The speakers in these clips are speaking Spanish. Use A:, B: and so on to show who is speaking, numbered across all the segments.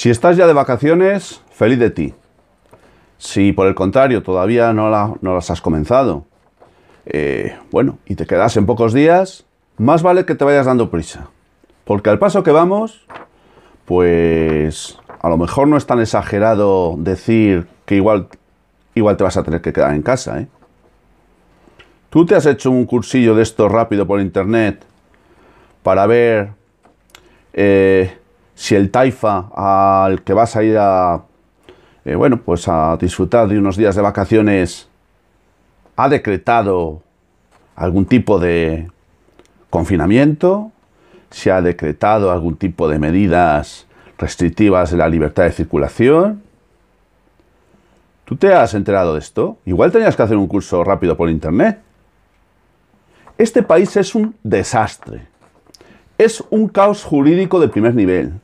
A: Si estás ya de vacaciones, feliz de ti. Si por el contrario todavía no, las has comenzado, eh, bueno, y te quedas en pocos días, más vale que te vayas dando prisa. Porque al paso que vamos, pues a lo mejor no es tan exagerado decir que igual, igual te vas a tener que quedar en casa. ¿eh? ¿Tú te has hecho un cursillo de esto rápido por internet para ver eh, si el taifa al que vas a ir a, eh, bueno, pues a disfrutar de unos días de vacaciones ha decretado algún tipo de confinamiento, si ha decretado algún tipo de medidas restrictivas de la libertad de circulación. ¿Tú te has enterado de esto? Igual tenías que hacer un curso rápido por internet. Este país es un desastre. Es un caos jurídico de primer nivel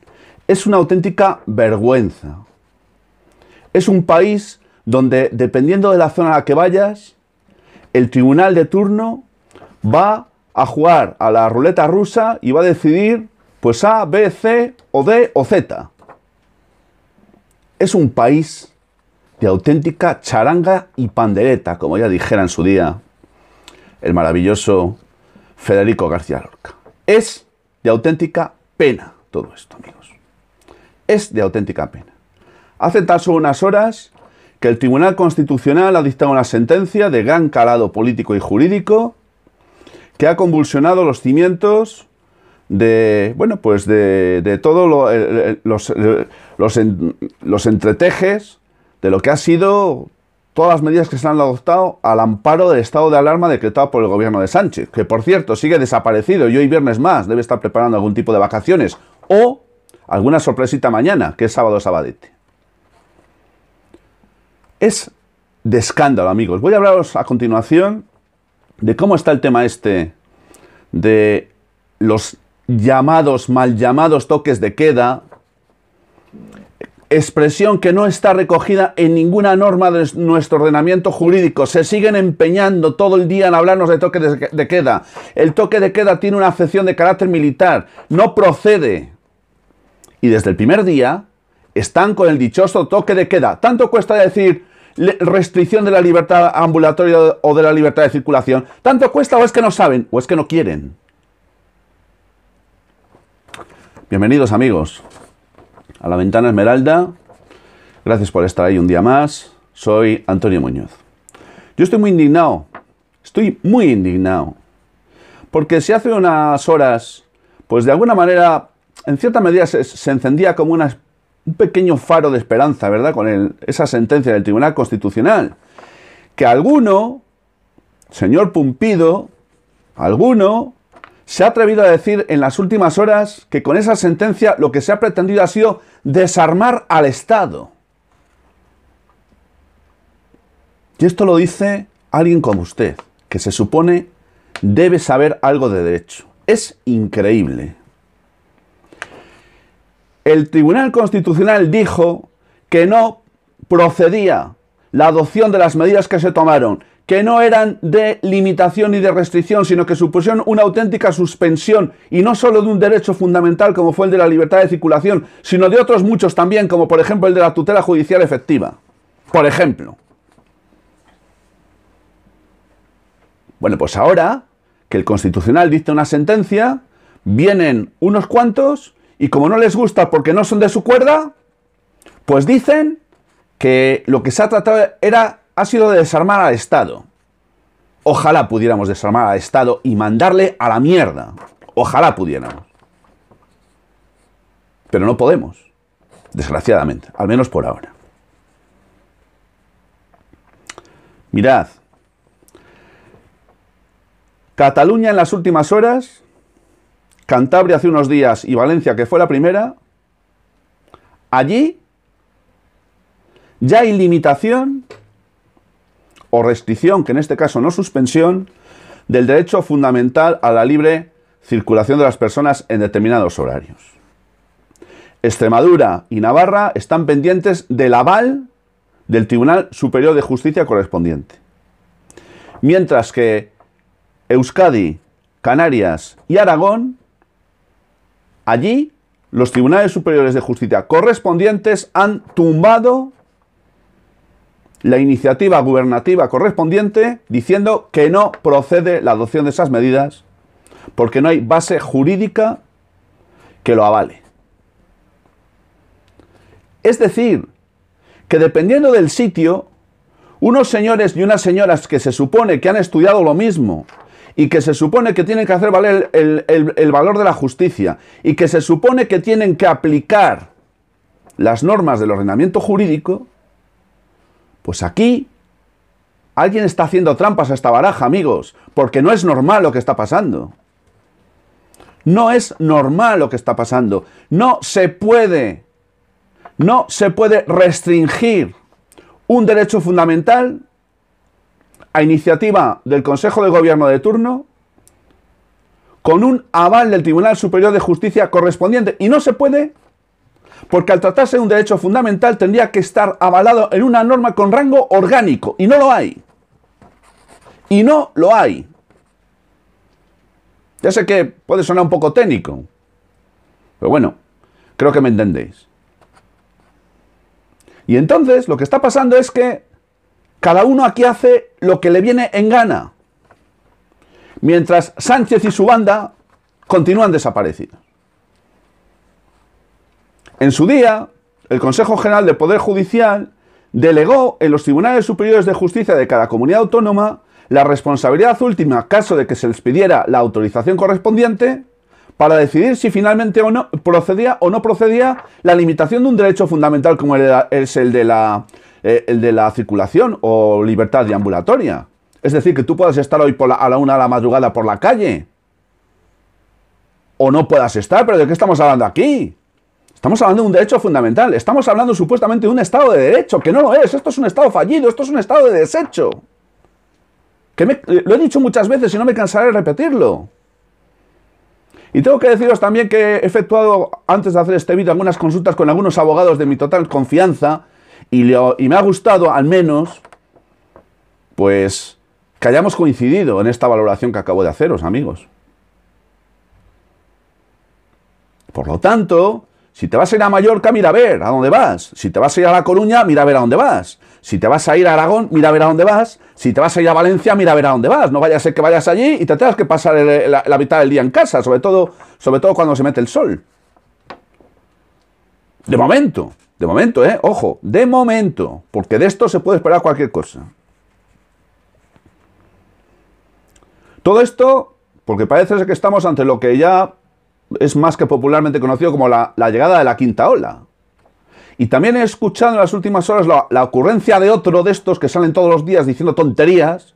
A: es una auténtica vergüenza. Es un país donde, dependiendo de la zona a la que vayas, el tribunal de turno va a jugar a la ruleta rusa y va a decidir pues A, B, C o D o Z. Es un país de auténtica charanga y pandereta, como ya dijera en su día el maravilloso Federico García Lorca. Es de auténtica pena todo esto, es de auténtica pena. Hace tan solo unas horas que el Tribunal Constitucional ha dictado una sentencia de gran calado político y jurídico que ha convulsionado los cimientos de, bueno, pues de, de todos lo, los, los, los entretejes de lo que ha sido todas las medidas que se han adoptado al amparo del estado de alarma decretado por el gobierno de Sánchez, que por cierto sigue desaparecido y hoy viernes más debe estar preparando algún tipo de vacaciones o alguna sorpresita mañana, que es sábado sabadete. Es de escándalo, amigos. Voy a hablaros a continuación de cómo está el tema este de los llamados, mal llamados toques de queda, expresión que no está recogida en ninguna norma de nuestro ordenamiento jurídico. Se siguen empeñando todo el día en hablarnos de toques de queda. El toque de queda tiene una acepción de carácter militar. No procede y desde el primer día están con el dichoso toque de queda. Tanto cuesta decir restricción de la libertad ambulatoria o de la libertad de circulación. Tanto cuesta o es que no saben o es que no quieren. Bienvenidos amigos a la ventana Esmeralda. Gracias por estar ahí un día más. Soy Antonio Muñoz. Yo estoy muy indignado. Estoy muy indignado. Porque si hace unas horas, pues de alguna manera en cierta medida se, encendía como un pequeño faro de esperanza, ¿verdad? Con esa sentencia del Tribunal Constitucional. Que alguno, señor Pumpido, alguno, se ha atrevido a decir en las últimas horas que con esa sentencia lo que se ha pretendido ha sido desarmar al Estado. Y esto lo dice alguien como usted, que se supone debe saber algo de derecho. Es increíble el Tribunal Constitucional dijo que no procedía la adopción de las medidas que se tomaron, que no eran de limitación ni de restricción, sino que supusieron una auténtica suspensión, y no solo de un derecho fundamental como fue el de la libertad de circulación, sino de otros muchos también, como por ejemplo el de la tutela judicial efectiva. Por ejemplo. Bueno, pues ahora que el Constitucional dicta una sentencia, vienen unos cuantos y como no les gusta porque no son de su cuerda, pues dicen que lo que se ha tratado era, ha sido de desarmar al Estado. Ojalá pudiéramos desarmar al Estado y mandarle a la mierda. Ojalá pudiéramos. Pero no podemos, desgraciadamente, al menos por ahora. Mirad, Cataluña en las últimas horas Cantabria hace unos días y Valencia, que fue la primera, allí ya hay limitación o restricción, que en este caso no suspensión, del derecho fundamental a la libre circulación de las personas en determinados horarios. Extremadura y Navarra están pendientes del aval del Tribunal Superior de Justicia correspondiente. Mientras que Euskadi, Canarias y Aragón Allí, los tribunales superiores de justicia correspondientes han tumbado la iniciativa gubernativa correspondiente diciendo que no procede la adopción de esas medidas porque no hay base jurídica que lo avale. Es decir, que dependiendo del sitio, unos señores y unas señoras que se supone que han estudiado lo mismo y que se supone que tienen que hacer valer el, valor de la justicia y que se supone que tienen que aplicar las normas del ordenamiento jurídico, pues aquí alguien está haciendo trampas a esta baraja, amigos, porque no es normal lo que está pasando. No es normal lo que está pasando. No se puede, no se puede restringir un derecho fundamental a iniciativa del Consejo de Gobierno de turno, con un aval del Tribunal Superior de Justicia correspondiente. Y no se puede, porque al tratarse de un derecho fundamental tendría que estar avalado en una norma con rango orgánico. Y no lo hay. Y no lo hay. Ya sé que puede sonar un poco técnico, pero bueno, creo que me entendéis. Y entonces lo que está pasando es que cada uno aquí hace lo que le viene en gana. Mientras Sánchez y su banda continúan desaparecidos. En su día, el Consejo General de Poder Judicial delegó en los Tribunales Superiores de Justicia de cada comunidad autónoma la responsabilidad última, caso de que se les pidiera la autorización correspondiente, para decidir si finalmente o no procedía o no procedía la limitación de un derecho fundamental como es el de la eh, el de la circulación o libertad de ambulatoria. Es decir, que tú puedas estar hoy a la una de la madrugada por la calle. O no puedas estar, pero ¿de qué estamos hablando aquí? Estamos hablando de un derecho fundamental. Estamos hablando supuestamente de un Estado de Derecho, que no lo es. Esto es un Estado fallido, esto es un Estado de desecho. Que me, lo he dicho muchas veces y no me cansaré de repetirlo. Y tengo que deciros también que he efectuado, antes de hacer este vídeo, algunas consultas con algunos abogados de mi total confianza y, me ha gustado, al menos, pues, que hayamos coincidido en esta valoración que acabo de haceros, amigos. Por lo tanto, si te vas a ir a Mallorca, mira a ver a dónde vas. Si te vas a ir a La Coruña, mira a ver a dónde vas. Si te vas a ir a Aragón, mira a ver a dónde vas. Si te vas a ir a Valencia, mira a ver a dónde vas. No vaya a ser que vayas allí y te tengas que pasar la, la, mitad del día en casa, sobre todo, sobre todo cuando se mete el sol. De momento. De momento, ¿eh? Ojo, de momento, porque de esto se puede esperar cualquier cosa. Todo esto, porque parece que estamos ante lo que ya es más que popularmente conocido como la, llegada de la quinta ola. Y también he escuchado en las últimas horas la, ocurrencia de otro de estos que salen todos los días diciendo tonterías,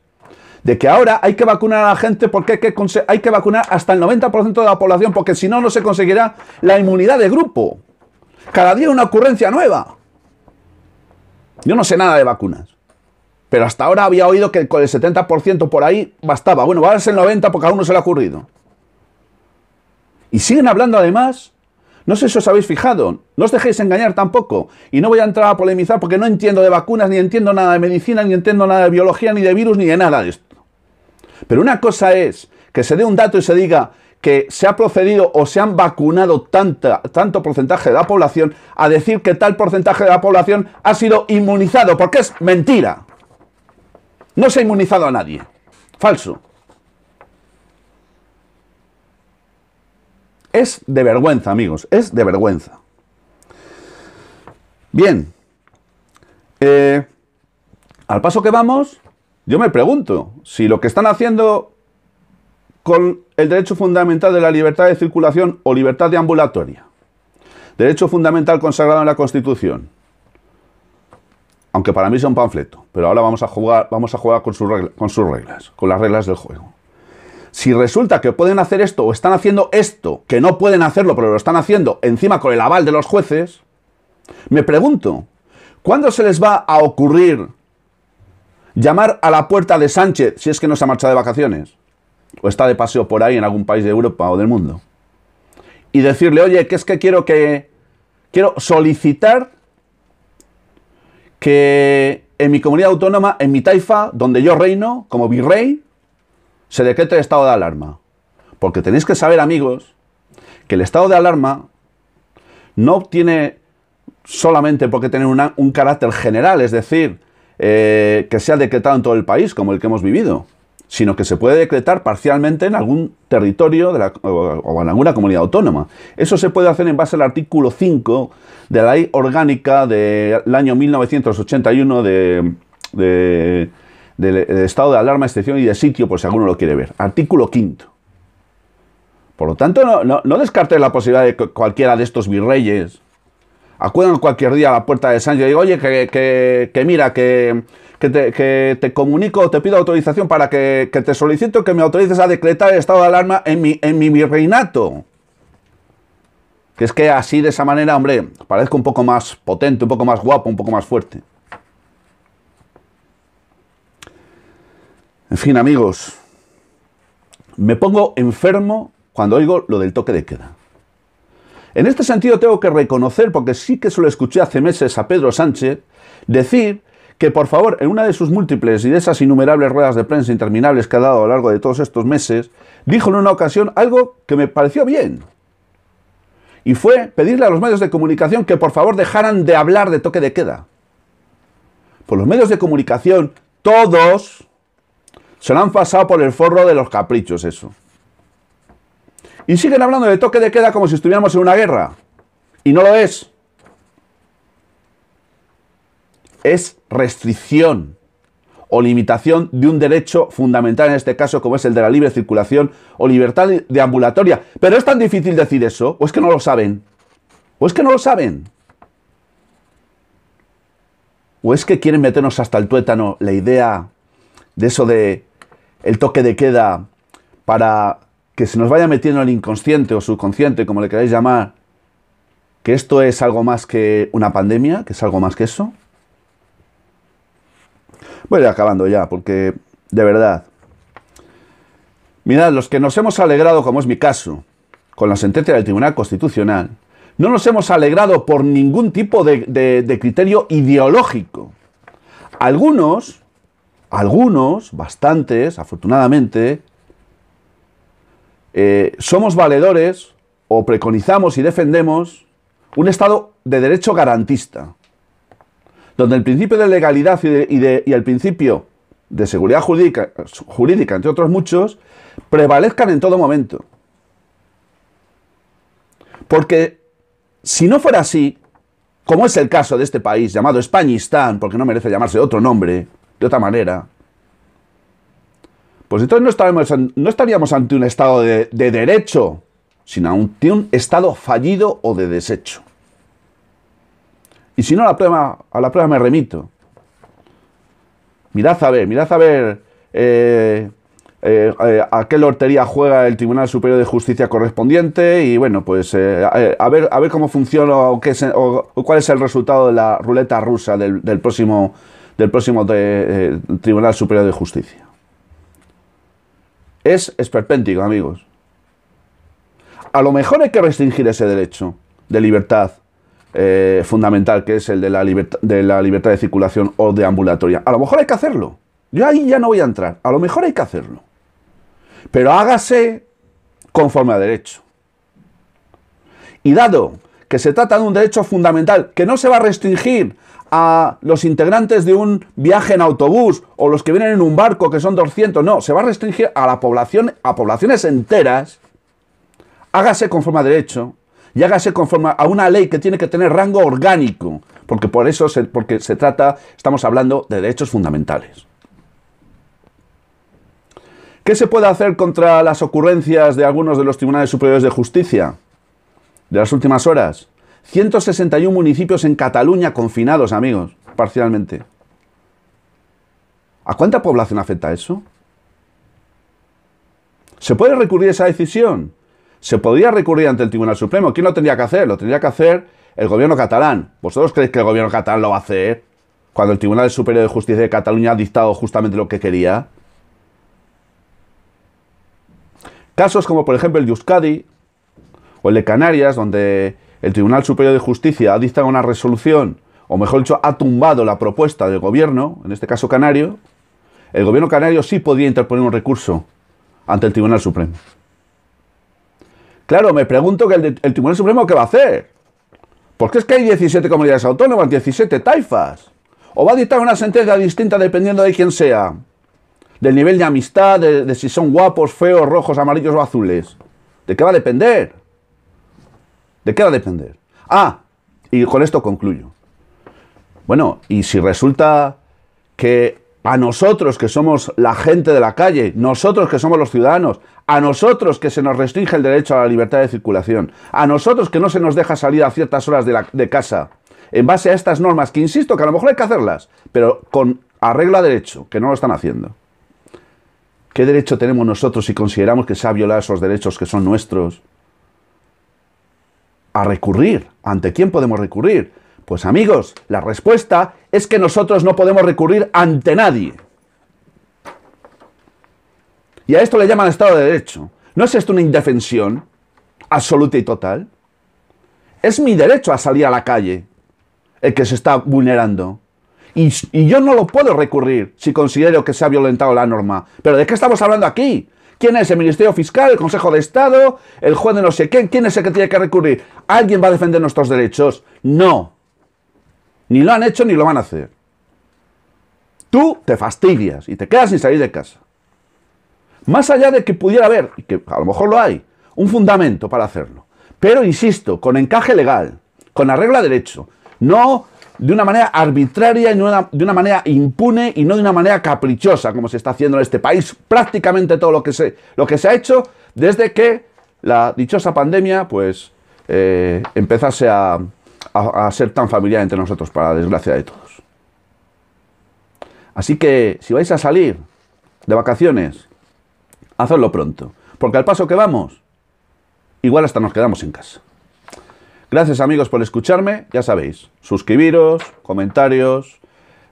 A: de que ahora hay que vacunar a la gente porque hay que, hay que vacunar hasta el 90% de la población, porque si no, no se conseguirá la inmunidad de grupo. Cada día una ocurrencia nueva. Yo no sé nada de vacunas. Pero hasta ahora había oído que con el 70% por ahí bastaba. Bueno, va a ser el 90% porque a uno se le ha ocurrido. Y siguen hablando además. No sé si os habéis fijado. No os dejéis engañar tampoco. Y no voy a entrar a polemizar porque no entiendo de vacunas, ni entiendo nada de medicina, ni entiendo nada de biología, ni de virus, ni de nada de esto. Pero una cosa es que se dé un dato y se diga, que se ha procedido o se han vacunado tanta, tanto porcentaje de la población a decir que tal porcentaje de la población ha sido inmunizado, porque es mentira. No se ha inmunizado a nadie. Falso. Es de vergüenza, amigos, es de vergüenza. Bien. Eh, al paso que vamos, yo me pregunto si lo que están haciendo con el derecho fundamental de la libertad de circulación o libertad de ambulatoria. Derecho fundamental consagrado en la Constitución. Aunque para mí sea un panfleto, pero ahora vamos a jugar, vamos a jugar con, sus con sus reglas, con las reglas del juego. Si resulta que pueden hacer esto o están haciendo esto, que no pueden hacerlo, pero lo están haciendo encima con el aval de los jueces, me pregunto, ¿cuándo se les va a ocurrir llamar a la puerta de Sánchez si es que no se ha marchado de vacaciones? o está de paseo por ahí en algún país de Europa o del mundo, y decirle, oye, que es que quiero que, quiero solicitar que en mi comunidad autónoma, en mi taifa, donde yo reino, como virrey, se decrete el estado de alarma. Porque tenéis que saber, amigos, que el estado de alarma no tiene solamente porque tener un carácter general, es decir, eh, que sea decretado en todo el país, como el que hemos vivido sino que se puede decretar parcialmente en algún territorio de la, o en alguna comunidad autónoma. Eso se puede hacer en base al artículo 5 de la ley orgánica del año 1981 de, de, de, estado de alarma, excepción y de sitio, por si alguno lo quiere ver. Artículo 5. Por lo tanto, no, no descartes la posibilidad de que cualquiera de estos virreyes Acuerdan cualquier día a la puerta de Sancho y digo, oye, que, mira, que, te, comunico, te pido autorización para que, te solicito que me autorices a decretar el estado de alarma en mi, en mi Que es que así, de esa manera, hombre, parezco un poco más potente, un poco más guapo, un poco más fuerte. En fin, amigos, me pongo enfermo cuando oigo lo del toque de queda. En este sentido tengo que reconocer, porque sí que se lo escuché hace meses a Pedro Sánchez, decir que por favor, en una de sus múltiples y de esas innumerables ruedas de prensa interminables que ha dado a lo largo de todos estos meses, dijo en una ocasión algo que me pareció bien. Y fue pedirle a los medios de comunicación que por favor dejaran de hablar de toque de queda. Por pues los medios de comunicación, todos, se lo han pasado por el forro de los caprichos eso. Y siguen hablando de toque de queda como si estuviéramos en una guerra. Y no lo es. Es restricción o limitación de un derecho fundamental en este caso como es el de la libre circulación o libertad de ambulatoria. Pero es tan difícil decir eso, o es que no lo saben, o es que no lo saben, o es que quieren meternos hasta el tuétano la idea de eso de el toque de queda para que se nos vaya metiendo en el inconsciente o subconsciente, como le queráis llamar, que esto es algo más que una pandemia, que es algo más que eso. Voy acabando ya, porque de verdad. Mirad, los que nos hemos alegrado, como es mi caso, con la sentencia del Tribunal Constitucional, no nos hemos alegrado por ningún tipo de, de criterio ideológico. Algunos, algunos, bastantes, afortunadamente, eh, somos valedores o preconizamos y defendemos un Estado de derecho garantista, donde el principio de legalidad y, el principio de seguridad jurídica, jurídica, entre otros muchos, prevalezcan en todo momento. Porque si no fuera así, como es el caso de este país llamado Españistán, porque no merece llamarse otro nombre, de otra manera, pues entonces no, estaríamos ante un Estado de, derecho, sino ante un Estado fallido o de desecho. Y si no, a la prueba, a la prueba me remito. Mirad a ver, mirad a ver eh, eh, eh, a qué lotería juega el Tribunal Superior de Justicia correspondiente y bueno, pues a, ver, a ver cómo funciona o, cuál es el resultado de la ruleta rusa del, del próximo, del próximo de, Tribunal Superior de Justicia es esperpéntico, amigos. A lo mejor hay que restringir ese derecho de libertad eh, fundamental, que es el de la, de la libertad de circulación o de ambulatoria. A lo mejor hay que hacerlo. Yo ahí ya no voy a entrar. A lo mejor hay que hacerlo. Pero hágase conforme a derecho. Y dado que se trata de un derecho fundamental que no se va a restringir a los integrantes de un viaje en autobús o los que vienen en un barco que son 200, no, se va a restringir a la población, a poblaciones enteras, hágase conforme a derecho y hágase conforme a una ley que tiene que tener rango orgánico, porque por eso porque se trata, estamos hablando de derechos fundamentales. ¿Qué se puede hacer contra las ocurrencias de algunos de los tribunales superiores de justicia de las últimas horas? 161 municipios en Cataluña confinados, amigos, parcialmente. ¿A cuánta población afecta eso? ¿Se puede recurrir a esa decisión? Se podría recurrir ante el Tribunal Supremo. ¿Quién lo tendría que hacer? Lo tendría que hacer el gobierno catalán. ¿Vosotros creéis que el gobierno catalán lo va a hacer? Cuando el Tribunal Superior de Justicia de Cataluña ha dictado justamente lo que quería. Casos como por ejemplo el de Euskadi o el de Canarias, donde el Tribunal Superior de Justicia ha dictado una resolución, o mejor dicho, ha tumbado la propuesta del gobierno, en este caso canario, el gobierno canario sí podría interponer un recurso ante el Tribunal Supremo. Claro, me pregunto que el, Tribunal Supremo qué va a hacer. Porque es que hay 17 comunidades autónomas, 17 taifas. O va a dictar una sentencia distinta dependiendo de quién sea. Del nivel de amistad, de, de si son guapos, feos, rojos, amarillos o azules. ¿De qué va a depender? ¿De qué va a depender? Ah, y con esto concluyo. Bueno, y si resulta que a nosotros que somos la gente de la calle, nosotros que somos los ciudadanos, a nosotros que se nos restringe el derecho a la libertad de circulación, a nosotros que no se nos deja salir a ciertas horas de, casa, en base a estas normas, que insisto que a lo mejor hay que hacerlas, pero con arreglo a derecho, que no lo están haciendo. ¿Qué derecho tenemos nosotros si consideramos que se ha violado esos derechos que son nuestros? a recurrir. ¿Ante quién podemos recurrir? Pues amigos, la respuesta es que nosotros no podemos recurrir ante nadie. Y a esto le llaman Estado de Derecho. ¿No es esto una indefensión absoluta y total? Es mi derecho a salir a la calle el que se está vulnerando. Y, yo no lo puedo recurrir si considero que se ha violentado la norma. Pero ¿de qué estamos hablando aquí? ¿Quién es el Ministerio Fiscal, el Consejo de Estado, el juez de no sé quién? ¿Quién es el que tiene que recurrir? ¿Alguien va a defender nuestros derechos? No. Ni lo han hecho ni lo van a hacer. Tú te fastidias y te quedas sin salir de casa. Más allá de que pudiera haber, y que a lo mejor lo hay, un fundamento para hacerlo. Pero insisto, con encaje legal, con arreglo a derecho. No de una manera arbitraria y de una, de una manera impune y no de una manera caprichosa, como se está haciendo en este país prácticamente todo lo que se, lo que se ha hecho desde que la dichosa pandemia pues eh, empezase a, a, ser tan familiar entre nosotros, para la desgracia de todos. Así que si vais a salir de vacaciones, hacedlo pronto, porque al paso que vamos, igual hasta nos quedamos en casa. Gracias amigos por escucharme, ya sabéis, suscribiros, comentarios,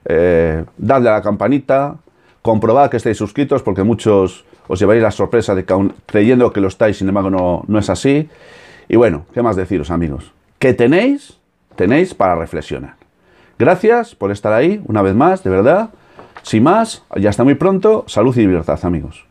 A: eh, dadle a la campanita, comprobad que estáis suscritos porque muchos os lleváis la sorpresa de que creyendo que lo estáis, sin embargo no, es así. Y bueno, ¿qué más deciros amigos? Que tenéis, tenéis para reflexionar. Gracias por estar ahí una vez más, de verdad. Sin más, ya está muy pronto. Salud y libertad amigos.